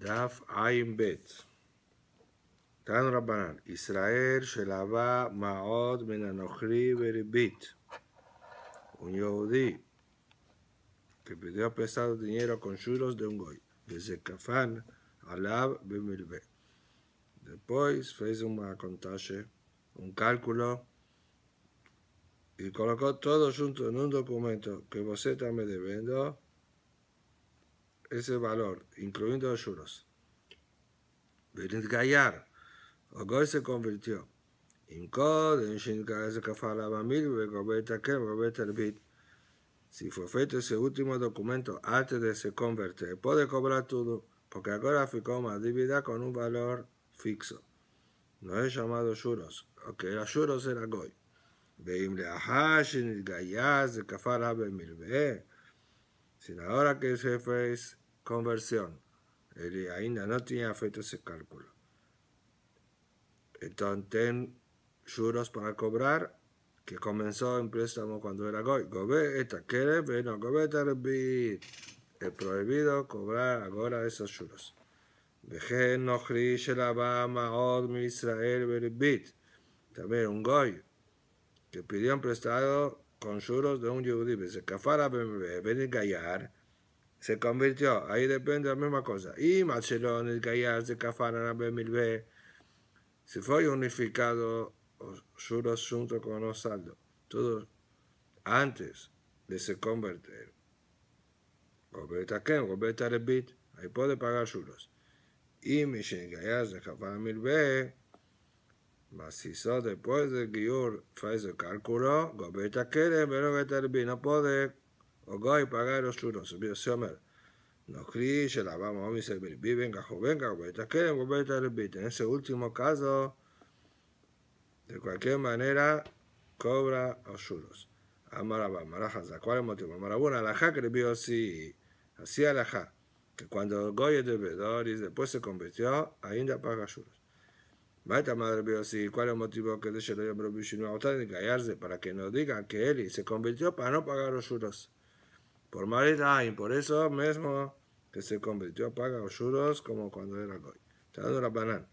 Daf bet. Bet. Tan Rabbanan. Israel Shelabah Maod Menanochri Beribit. Un yodi que pidió prestado dinero con chulos de un goy, desde se cafán alab bemilbe. Después hizo un contaje, un cálculo, y colocó todo junto en un documento que vosotros me debiendo ese valor, incluyendo los juros. Benit Gayar, o Goy se convirtió. Incod, en Shinkaze Kafala que, Begobeta beta el Bit. Si fue feito ese último documento antes de se convertir, puede cobrar todo, porque ahora ficó una dívida con un valor fixo. No es llamado juros, que era juros era Goy. Veim le Shinit Gayar, de Kafala Bamil, si ahora que se fue conversión. él ainda no tenía feito ese cálculo. Entonces, ten, juros para cobrar, que comenzó en préstamo cuando era goi. Gobé, esta bueno, veno, gobé, bit, es prohibido cobrar ahora esos juros. Vejen nojri, od mi israel, מישראל bit, También un goy que pidió un prestado con juros de un yudí, se cafara ben gayar, se convirtió, ahí depende de la misma cosa. Y Marcelón, el Gayar, de Cafana, Milbe, se fue unificado su asunto con Osaldo, todo antes de se convertir. qué? Ken, Goberta Rebit, ahí puede pagar suros. Y Michel Gayaz de Mil Milbe, mas hizo después de Giur, fue el cálculo, ¡Goberta Kerem, pero Goberta Rebit no puede o Goy paga los churros. Se a Nojri, Shelabam, venga Sebir, venga, Gajoven, Gabeta, Kerem, Gobeta, repite. En ese último caso, de cualquier manera, cobra los juros. Amaraba, Marajaza. ¿Cuál es el motivo? la ja que le vio así. Así a ja, Que cuando Goy es devedor y después se convirtió, ainda paga Vaya esta madre vio así. ¿Cuál es el motivo que de Sheloyam Robishinu Aután y callarse para que no digan que él se convirtió para no pagar los juros por y por eso mismo que se convirtió a los juros como cuando era Goy. Está dando la banana.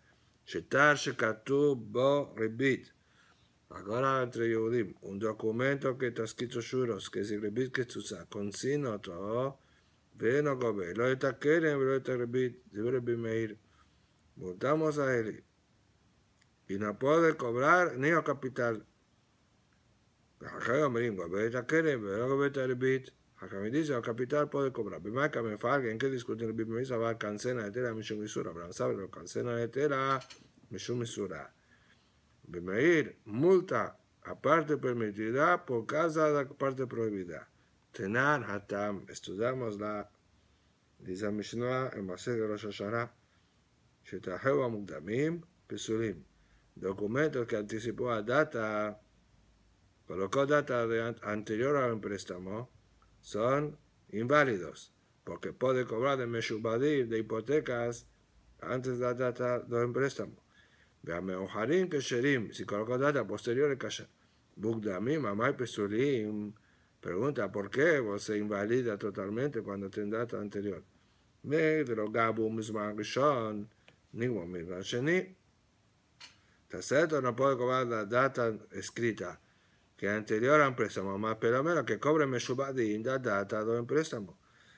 Shetar Shekatu Bo Rebit. Ahora entre Yehudim, un documento que está escrito juros, que si Rebit que Tzutza, con sino todo, veno gobe, lo está Kerem, lo está Rebit, de Rebit Meir. Voltamos a él. Y no puede cobrar ni a capital. ואחרי אומרים גובה te quieren, pero גובה te הריבית me dice, al capital puede cobrar. que me falga, ¿en qué discutir? que va a cancena etera, mishum misura. sabe lo cancena etera, mishum misura. ir multa, aparte permitida, por casa de parte prohibida. Tenar hatam, estudiamos la, dice Mishnah, en base de Rosh Hashanah, שתאחרו Mutamim, Pesulim. documento que anticipó a data, colocó data de anterior al préstamo, son inválidos, porque puede cobrar de Meshubadir, de hipotecas, antes de la data del préstamo. Veame Ojarim que Sherim, si coloca data posterior en mi Bugdamim, Amay Pesulim, pregunta, ¿por qué vos se invalida totalmente cuando tiene data anterior? Me drogabu Misman no puede cobrar la data escrita que anterior a un préstamo, más pero menos que cobre me suba de Inda de un préstamo.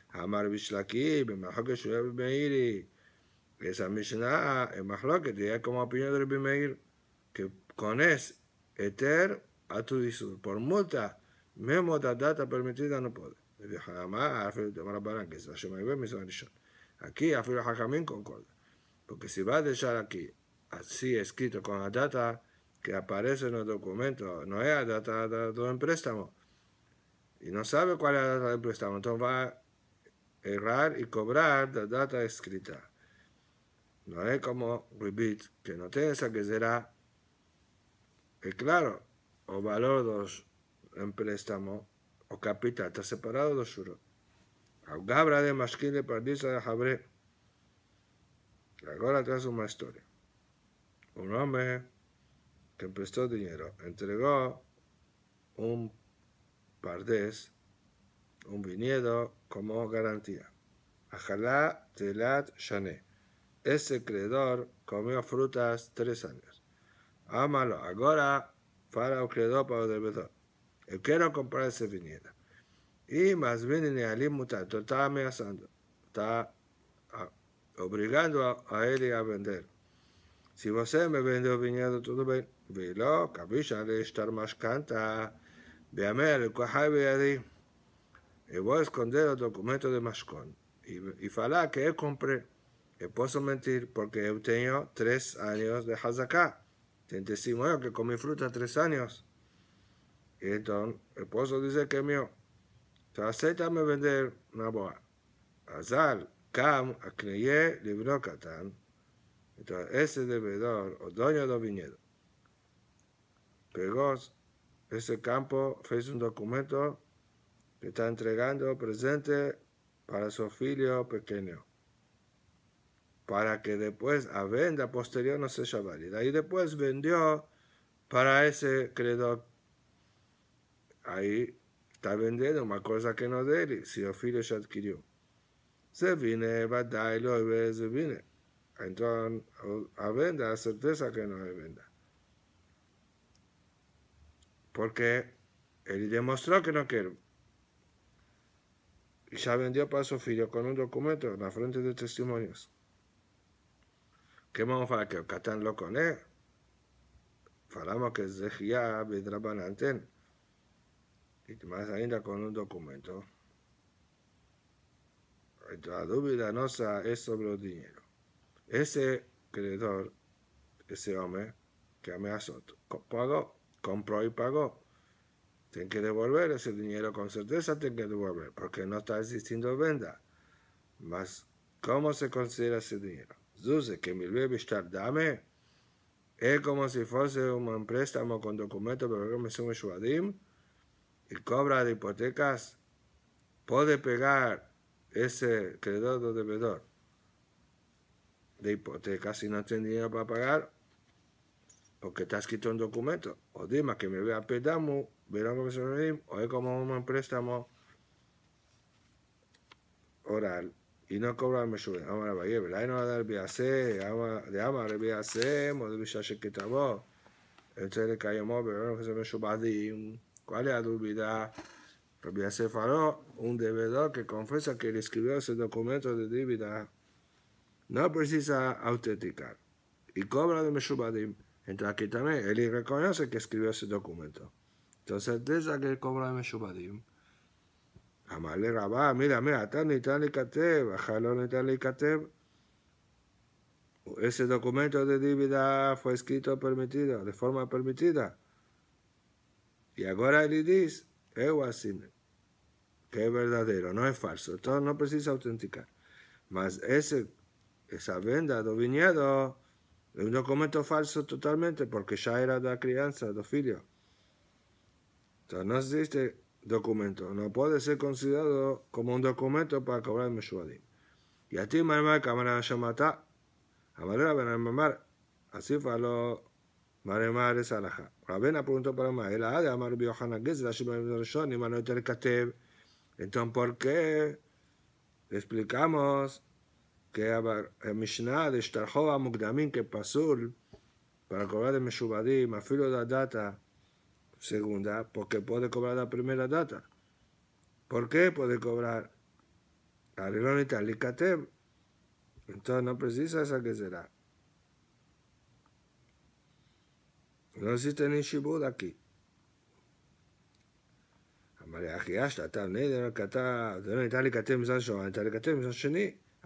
Amar Bishlaki, Bimahok ir y Esa Mishnah, el que tiene como opinión de Bimeir, que con es Eter a tu disu, por multa, mismo data permitida no puede. a Aquí, Afiro Jacamín concorda. Porque si va a dejar aquí, así escrito con la data, que aparece en los documentos, no es la data de préstamo. Y no sabe cuál es la data del préstamo, entonces va a errar y cobrar la data escrita. No es como Rebit, que no tiene esa que será, es claro, o valor dos en préstamo o capital, está separado de suro. Gabra de Masquile Pardisa de Jabre. Ahora trae una historia. Un hombre que prestó dinero, entregó un pardés, un viñedo como garantía. Ajalá Telat Shané. Ese creador comió frutas tres años. Ámalo ahora para el creador para el devedor. Yo eh, quiero comprar ese viñedo. Y más bien el está amenazando. Está ah, obligando a él a vender. Si você me vende o vinhedo, tudo bem. Velo, cabisha de estar más canta. Véame, el cuajai Yo Voy a esconder el documento de Mascón. Y y falar que eu compré. Eu posso mentir porque eu tenho tres anos de Hazaká. Tem testimonio que comí fruta tres años. entonces el esposo dice que es mío. Entonces acéptame vender una boa. Azal, cam, acneye, libro catán. Entonces, ese devedor, o dueño del viñedo, pegó ese campo, fez un documento que está entregando presente para su hijo pequeño, para que después a venda posterior no sea válida. Y después vendió para ese creador. Ahí está vendiendo una cosa que no de él, si el hijo ya adquirió. Se viene, va a lo ve, se viene a venda, a certeza que no hay venda. Porque él demostró que no quiere. Y ya vendió para su filho con un documento en la frente de testimonios. ¿Qué vamos a que Catán lo con Falamos que es de Gia antena. Y más ainda con un documento. La duda nuestra es sobre el dinero. Ese credor, ese hombre que amenazó, pagó, compró y pagó. Tiene que devolver ese dinero, con certeza tiene que devolver, porque no está existiendo venda. Mas, ¿cómo se considera ese dinero? Dice que mi bebé está dame. Es como si fuese un préstamo con documento, pero me Shuadim, y cobra de hipotecas. Puede pegar ese credor o devedor de hipoteca si no tienes dinero para pagar porque te has escrito un documento. O dime que me vea pedamo, verán o es como un préstamo oral y no cobrar sube Ahora va a ir, ahí no va a dar viase, de amar viase, modo visa shekitabo. Entonces le cayó Pero que se me shubadim. ¿Cuál es la duda? Rabbi faro un devedor que confesa que le escribió ese documento de dívida no precisa autenticar y cobra de Meshubadim. entra aquí también él reconoce que escribió ese documento. Entonces desde que cobra de Meshubadim, Amale Rabá, mira, mira, tan y tan y katev, ajalón y Ese documento de dívida fue escrito permitido, de forma permitida. Y ahora él dice, que es verdadero, no es falso. Entonces no precisa autenticar. Mas ese esa venda do viñedo es un documento falso totalmente porque ya era de la crianza, de filio. Entonces, no existe documento, no puede ser considerado como un documento para cobrar meshuadim. Y a ti, mamá, cámara a manera de mamar, así faló maremar es La Rabena preguntó para mamá, el de amar biohana gezla, shimon y manotel katev. Entonces, ¿por qué? Le explicamos que eh, Mishnah de Shtarjova Mukdamin que Pasul para cobrar de Meshubadim, afilo la data segunda, porque puede cobrar la primera data. ¿Por qué puede cobrar? Arilón y Talikatem. Entonces no precisa esa que será. No existe ni Shibud aquí. המלאכי ¿no? תו נדר, כתב, דוני תליקתם מצד שומע, תליקתם מצד שני.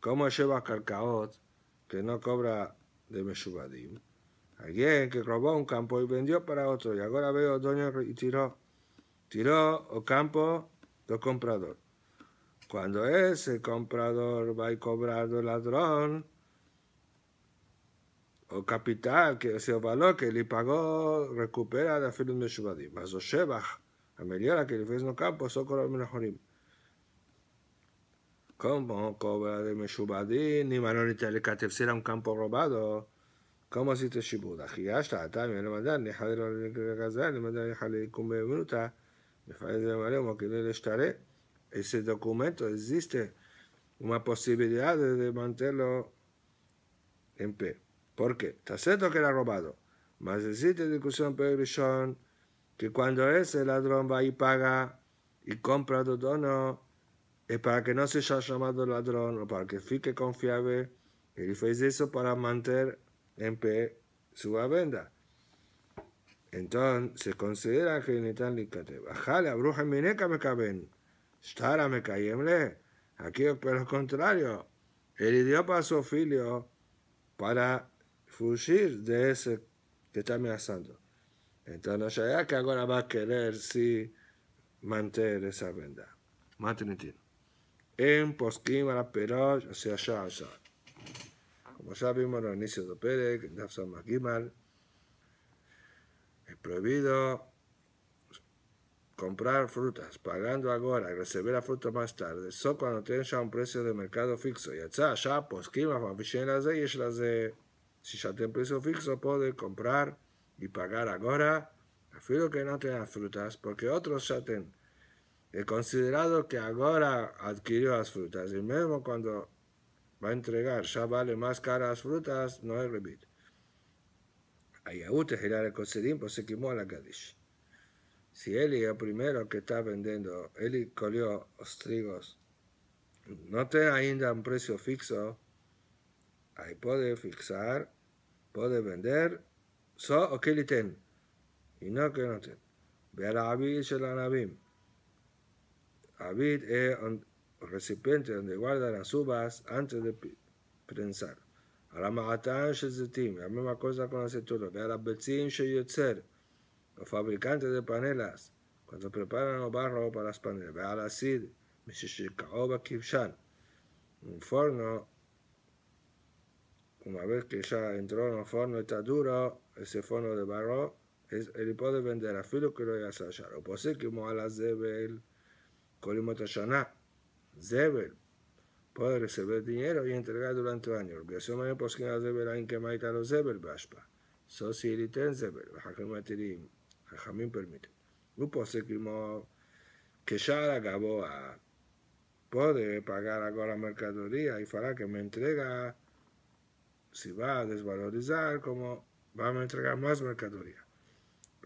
como lleva Carcaot, que no cobra de Meshubadim, alguien que robó un campo y vendió para otro, y ahora veo dueño y tiró, tiró o campo del comprador. Cuando ese comprador va a cobrar del ladrón, o capital, que el valor que le pagó, recupera de Filum de Mas o Shebach, a Meliora que le fez no campo, socorro Menajorim. ¿Cómo cobra de Meshubadín? Ni Manonita le era un campo robado. ¿Cómo te Shibuda? está, también no mandar, ni Jadero, ni Kazar, ni mandar, ni Jale, Cumbe, Minuta. Me parece de Maremo, que le estaré. Ese documento existe una posibilidad de mantenerlo en pie. ¿Por qué? Está cierto que era robado. Mas existe discusión, Pedro que cuando ese ladrón va y paga y compra todo, no es para que no se haya llamado ladrón o para que fique confiable. Él hizo eso para mantener en pie su venda. Entonces se considera que le Bajale a bruja mineca me caben. estará me cayemle. Aquí, por lo contrario, él dio para su filio para fugir de ese que está amenazando. Entonces, ya que ahora va a querer sí, mantener esa venda. mantener en poskim pero, o sea, ya, ya. Como ya vimos en el inicio de Pérez, Magimal, es prohibido comprar frutas, pagando ahora, recibir la frutas más tarde, solo cuando tienen ya un precio de mercado fijo. Y ya, ya, poskim, las de las de. Si ya tiene precio fijo, puede comprar y pagar ahora, afirmo que no tenga frutas, porque otros ya tienen He considerado que ahora adquirió las frutas y mismo cuando va a entregar ya vale más caras las frutas, no hay rebit. Ayaúte girar el pues se quemó la Gadish. Si él es el primero que está vendiendo, él colió los trigos, no tiene ainda un precio fijo, ahí puede fixar, puede vender, solo o que él tiene. y no que no tiene. Ve a la de la Nabim. Abid es un recipiente donde guardan las uvas antes de prensar. la La misma A cosa con Ve a la a y el והרבצים Los fabricantes de panelas. cuando preparan el barro para las panelas, ve a la al acid, mishishikaoba kibshan, un forno, una vez que ya entró en el forno y está duro, ese forno de barro, él puede vender a filo que lo haya sallado, o posee que de zebel, con el Zebel, puede recibir dinero y entregar durante un año. Porque eso me ha Zebel, aunque me haya dado Zebel, Bashpa. Eso sí, el ten Zebel, el Hakim Matirim, el permite. No puede que Shara Gaboa puede pagar ahora mercadería y fará que me entrega, si va a desvalorizar, como va a entregar más mercadería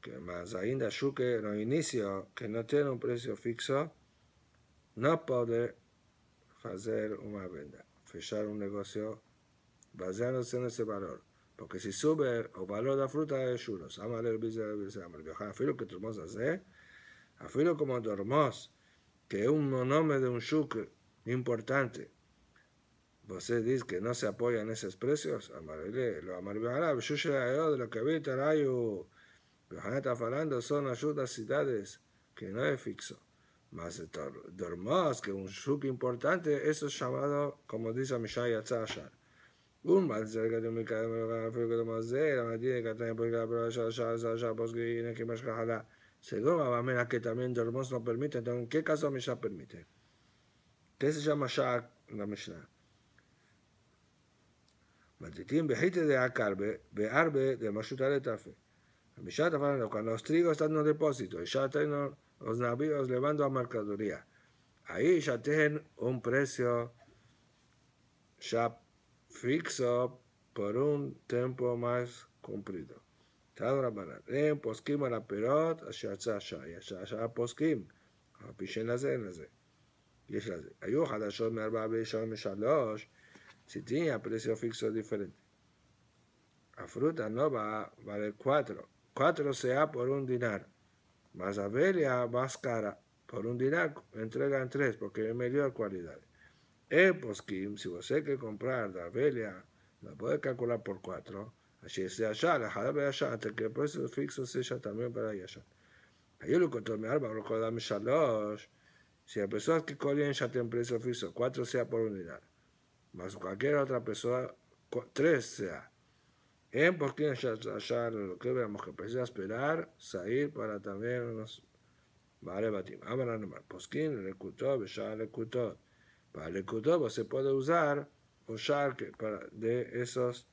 que más ainda en no inicio, que no tiene un precio fijo, no puede hacer una venta, fechar un negocio basándose en ese valor. Porque si sube el valor de la fruta de amarillo a el lo que a como dormos, que es un nombre de un shuk importante, vos dice que no se apoyan esos precios, amarele, lo de lo que habita, rayo. Uh, los Hanes hablando son ayudas ciudades que no es fijo, Más de Dormos, que un shuk importante, eso es llamado, como dice Mishai Yatzashar. Un mal cerca de un mikado me lo gana el fuego la matina que también puede quedar por la shal, shal, shal, shal, pos que viene aquí más cajada. Según la mamena que también Dormos no permite, entonces, ¿en qué caso Mishai permite? ¿Qué se llama Shak en la Mishnah? Matitín, vejite de Akarbe, bearbe de Mashutale Tafe cuando los trigos están en un depósito y ya tienen los navíos levando a mercadería, ahí ya tienen un precio ya fixo por un tiempo más cumplido. En posquim a la perot, a está allá, y allá posquim, a ah, pichén la cena. Eh. Y es la cena. Ayuja, la yo me si tenía precio fixo diferente. La fruta no va, vale cuatro cuatro sea por un dinar. Más abelia más cara por un dinar entregan tres porque es mejor calidad. E eh, poskim, pues, si vos quiere que comprar la abelia, la puede calcular por cuatro. Así es de allá, la para allá, hasta que el precio fixo sea también para allá. Yo lo contó mi alma, lo contó mi shalosh. Si la persona que colien ya tiene precio fijo, cuatro sea por un dinar. Más cualquier otra persona, tres sea. En Posquín ya, ya, lo que veamos que precisa esperar, salir para también nos vale batim. Ahora nomás, Posquín, recutó, pues ya recutó. Para recutó pues, se puede usar un shar para de esos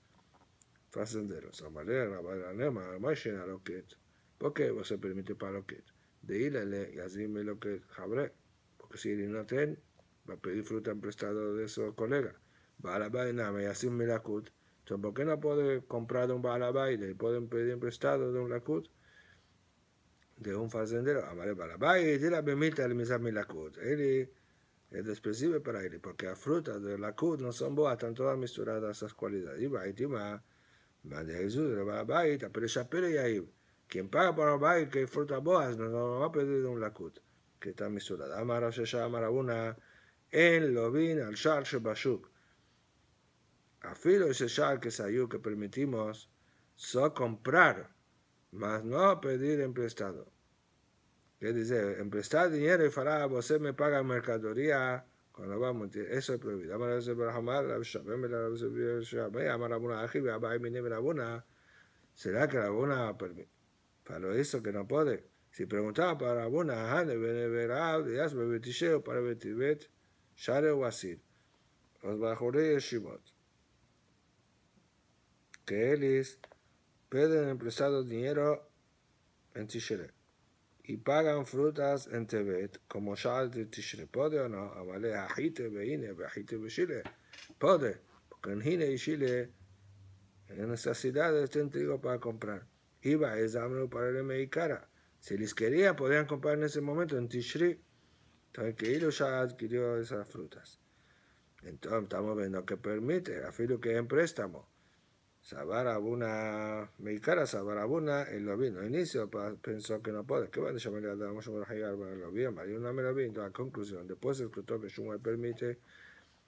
trascenderos. Amalé, Rabalé, Anema, Armashina, lo que ¿Por qué vos se permite para lo que De irle y así me lo que habré, Porque si no tiene, va a pedir fruta en prestado de su colega. la vaina y así me la cut. Entonces, ¿por qué no puede comprar un balabay? pueden pedir prestado de un lacut de un fazendero. a ah, vale, balabay, de la bemita el misami lacut. Él es despreciable para él, porque las frutas del lacut no son boas, están todas misturadas esas cualidades. Y va, y va, va de Jesús, le va a pero ya y ahí. Quien paga por balabay, que frutas boas, no, no va a pedir de un lacut que está misurada. Amara se llama una, en Lobin, al Shar bashuk afilo ese ya que que permitimos, so comprar, mas no pedir emprestado. Que dice, emprestar dinero y fará, vos me paga mercadería cuando vamos, eso es prohibido. Amar la la Amar ¿Será que la Abuna para eso que no puede? Si preguntaba para Abuna, de de de Betisheo, para Betibet, Os que ellos piden prestado dinero en Tishre y pagan frutas en Tebet, como Shal de Tishre. ¿Puede o no? Avale ah, ajite beine, ajite beshile. Puede, porque en Hine y Chile, en necesidad estén trigo para comprar. Iba es para el medicara Si les quería, podían comprar en ese momento en Tishri. Entonces, que ellos ya adquirió esas frutas. Entonces, estamos viendo que permite, afilo que en préstamo. Sabarabuna, mi cara Sabarabuna, el lo vino. Al inicio pensó que no puede, que van a llamar a llegar, a Hayar, lo vi, María no me lo vi. Entonces, la conclusión, después el escrutó que Shumai permite,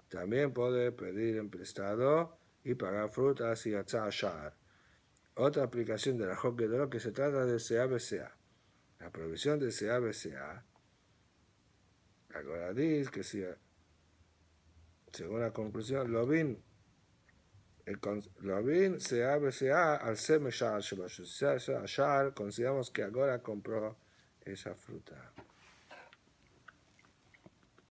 también puede pedir en prestado y pagar frutas y achar. Otra aplicación de la hockey de lo que se trata de CABCA. La provisión de CABCA, ahora dice que si, según la conclusión, lo vi el lobín se abre se al semeshar shalosh. Se consideramos que ahora compró esa fruta.